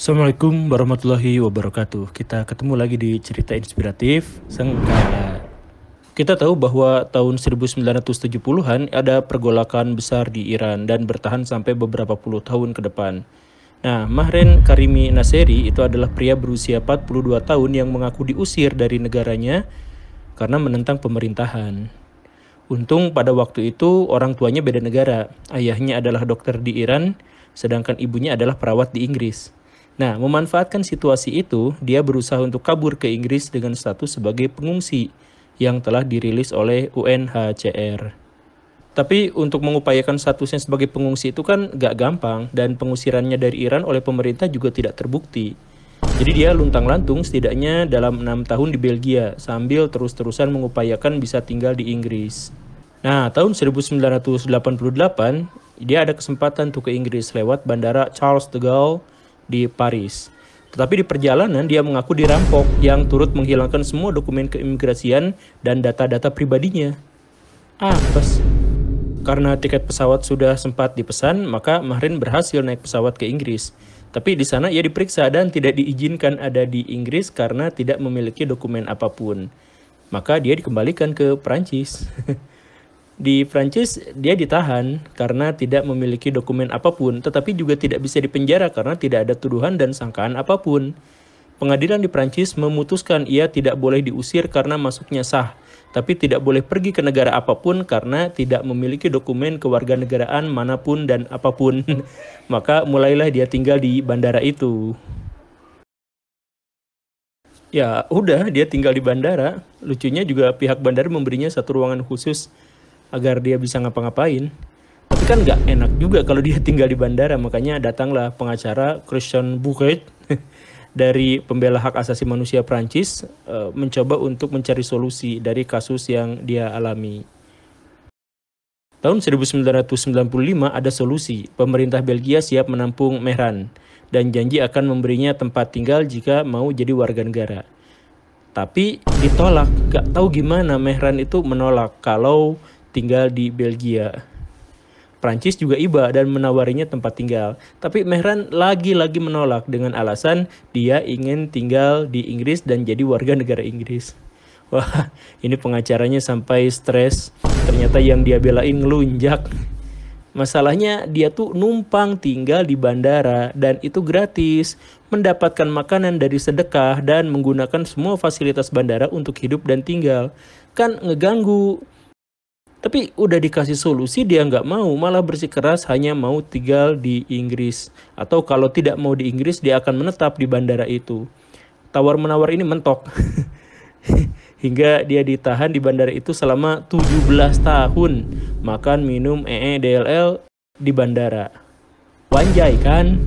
Assalamualaikum warahmatullahi wabarakatuh. Kita ketemu lagi di cerita inspiratif Sengkala. Kita tahu bahwa tahun 1970-an ada pergolakan besar di Iran dan bertahan sampai beberapa puluh tahun ke depan. Nah, Mahren Karimi Naseri itu adalah pria berusia 42 tahun yang mengaku diusir dari negaranya karena menentang pemerintahan. Untung pada waktu itu orang tuanya beda negara. Ayahnya adalah dokter di Iran, sedangkan ibunya adalah perawat di Inggris. Nah, memanfaatkan situasi itu, dia berusaha untuk kabur ke Inggris dengan status sebagai pengungsi yang telah dirilis oleh UNHCR. Tapi untuk mengupayakan statusnya sebagai pengungsi itu kan gak gampang dan pengusirannya dari Iran oleh pemerintah juga tidak terbukti. Jadi dia luntang-lantung setidaknya dalam enam tahun di Belgia sambil terus-terusan mengupayakan bisa tinggal di Inggris. Nah, tahun 1988 dia ada kesempatan untuk ke Inggris lewat bandara Charles de Gaulle di Paris. Tetapi di perjalanan dia mengaku dirampok yang turut menghilangkan semua dokumen keimigrasian dan data-data pribadinya. Ah, pas. Karena tiket pesawat sudah sempat dipesan, maka Mahrin berhasil naik pesawat ke Inggris. Tapi di sana ia diperiksa dan tidak diizinkan ada di Inggris karena tidak memiliki dokumen apapun. Maka dia dikembalikan ke Perancis. Di Prancis dia ditahan karena tidak memiliki dokumen apapun, tetapi juga tidak bisa dipenjara karena tidak ada tuduhan dan sangkaan apapun. Pengadilan di Prancis memutuskan ia tidak boleh diusir karena masuknya sah, tapi tidak boleh pergi ke negara apapun karena tidak memiliki dokumen kewarganegaraan manapun dan apapun. Maka mulailah dia tinggal di bandara itu. Ya, udah dia tinggal di bandara. Lucunya juga pihak bandara memberinya satu ruangan khusus agar dia bisa ngapa-ngapain. Tapi kan nggak enak juga kalau dia tinggal di bandara, makanya datanglah pengacara Christian Bouquet dari pembela hak asasi manusia Prancis eh, mencoba untuk mencari solusi dari kasus yang dia alami. Tahun 1995 ada solusi, pemerintah Belgia siap menampung Mehran dan janji akan memberinya tempat tinggal jika mau jadi warga negara tapi ditolak. Gak tahu gimana Mehran itu menolak kalau tinggal di Belgia. Prancis juga iba dan menawarinya tempat tinggal. Tapi Mehran lagi-lagi menolak dengan alasan dia ingin tinggal di Inggris dan jadi warga negara Inggris. Wah, ini pengacaranya sampai stres. Ternyata yang dia belain ngelunjak. Masalahnya dia tuh numpang tinggal di bandara dan itu gratis, mendapatkan makanan dari sedekah dan menggunakan semua fasilitas bandara untuk hidup dan tinggal. Kan ngeganggu. Tapi udah dikasih solusi dia nggak mau, malah bersikeras hanya mau tinggal di Inggris. Atau kalau tidak mau di Inggris dia akan menetap di bandara itu. Tawar menawar ini mentok. Hingga dia ditahan di bandara itu selama 17 tahun. Makan, minum, ee, DLL di bandara. Wanjai kan?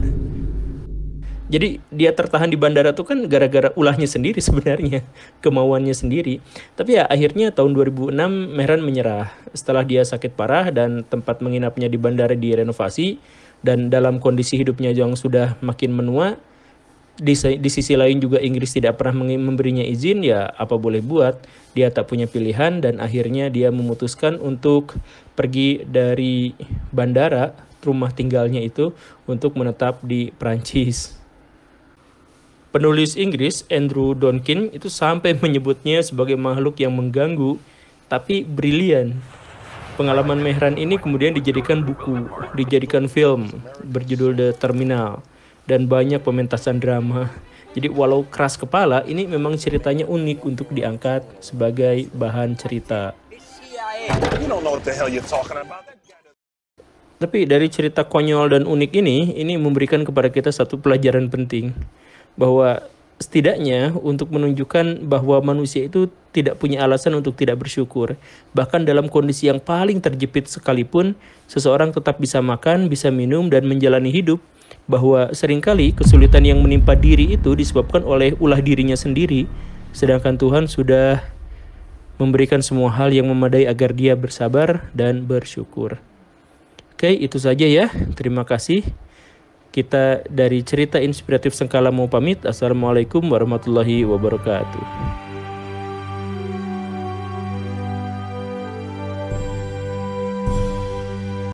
Jadi dia tertahan di bandara tuh kan gara-gara ulahnya sendiri sebenarnya, kemauannya sendiri. Tapi ya akhirnya tahun 2006 Mehran menyerah setelah dia sakit parah dan tempat menginapnya di bandara direnovasi dan dalam kondisi hidupnya yang sudah makin menua. Di, di sisi lain juga Inggris tidak pernah memberinya izin ya apa boleh buat dia tak punya pilihan dan akhirnya dia memutuskan untuk pergi dari bandara rumah tinggalnya itu untuk menetap di Prancis. Penulis Inggris Andrew Donkin itu sampai menyebutnya sebagai makhluk yang mengganggu tapi brilian. Pengalaman Mehran ini kemudian dijadikan buku, dijadikan film berjudul The Terminal dan banyak pementasan drama. Jadi walau keras kepala, ini memang ceritanya unik untuk diangkat sebagai bahan cerita. Tapi dari cerita konyol dan unik ini, ini memberikan kepada kita satu pelajaran penting bahwa setidaknya untuk menunjukkan bahwa manusia itu tidak punya alasan untuk tidak bersyukur. Bahkan dalam kondisi yang paling terjepit sekalipun, seseorang tetap bisa makan, bisa minum, dan menjalani hidup. Bahwa seringkali kesulitan yang menimpa diri itu disebabkan oleh ulah dirinya sendiri, sedangkan Tuhan sudah memberikan semua hal yang memadai agar dia bersabar dan bersyukur. Oke, itu saja ya. Terima kasih kita dari cerita inspiratif Sengkala mau pamit. Assalamualaikum warahmatullahi wabarakatuh.